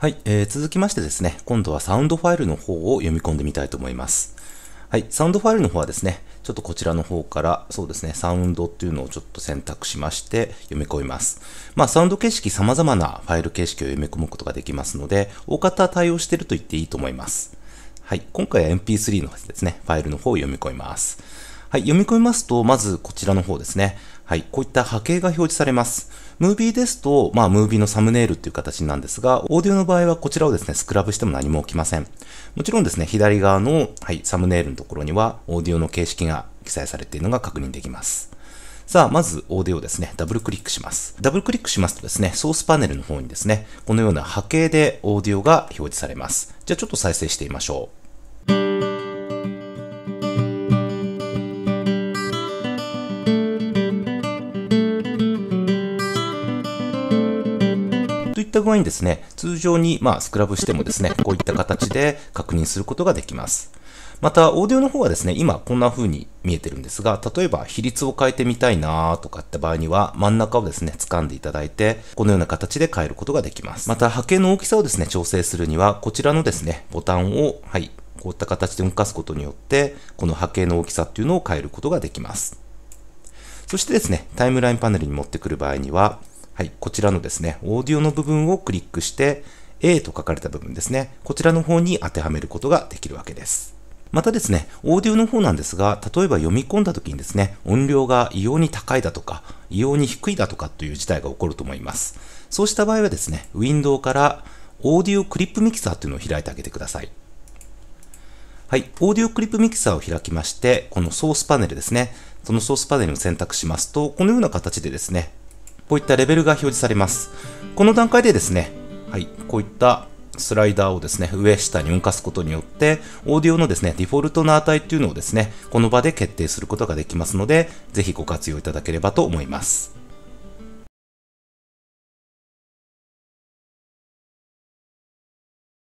はい、えー、続きましてですね、今度はサウンドファイルの方を読み込んでみたいと思います。はい、サウンドファイルの方はですね、ちょっとこちらの方から、そうですね、サウンドっていうのをちょっと選択しまして、読み込みます。まあ、サウンド形式様々なファイル形式を読み込むことができますので、大方対応してると言っていいと思います。はい、今回は MP3 のですね、ファイルの方を読み込みます。はい、読み込みますと、まずこちらの方ですね。はい、こういった波形が表示されます。ムービーですと、まあ、ムービーのサムネイルっていう形なんですが、オーディオの場合はこちらをですね、スクラブしても何も起きません。もちろんですね、左側の、はい、サムネイルのところには、オーディオの形式が記載されているのが確認できます。さあ、まずオーディオですね、ダブルクリックします。ダブルクリックしますとですね、ソースパネルの方にですね、このような波形でオーディオが表示されます。じゃあちょっと再生してみましょう。った具合にですね、通常に、まあ、スクラブしてもですね、こういった形で確認することができます。また、オーディオの方はですね、今こんな風に見えてるんですが、例えば比率を変えてみたいなとかって場合には、真ん中をですね、掴んでいただいて、このような形で変えることができます。また、波形の大きさをですね、調整するには、こちらのですね、ボタンを、はい、こういった形で動かすことによって、この波形の大きさっていうのを変えることができます。そしてですね、タイムラインパネルに持ってくる場合には、はい、こちらのですね、オーディオの部分をクリックして、A と書かれた部分ですね、こちらの方に当てはめることができるわけです。またですね、オーディオの方なんですが、例えば読み込んだ時にですね、音量が異様に高いだとか、異様に低いだとかという事態が起こると思います。そうした場合はですね、ウィンドウからオーディオクリップミキサーというのを開いてあげてください。はい、オーディオクリップミキサーを開きまして、このソースパネルですね、そのソースパネルを選択しますと、このような形でですね、こういったレベルが表示されます。この段階でですね、はい、こういったスライダーをですね、上下に動かすことによって、オーディオのですね、デフォルトの値っていうのをですね、この場で決定することができますので、ぜひご活用いただければと思います。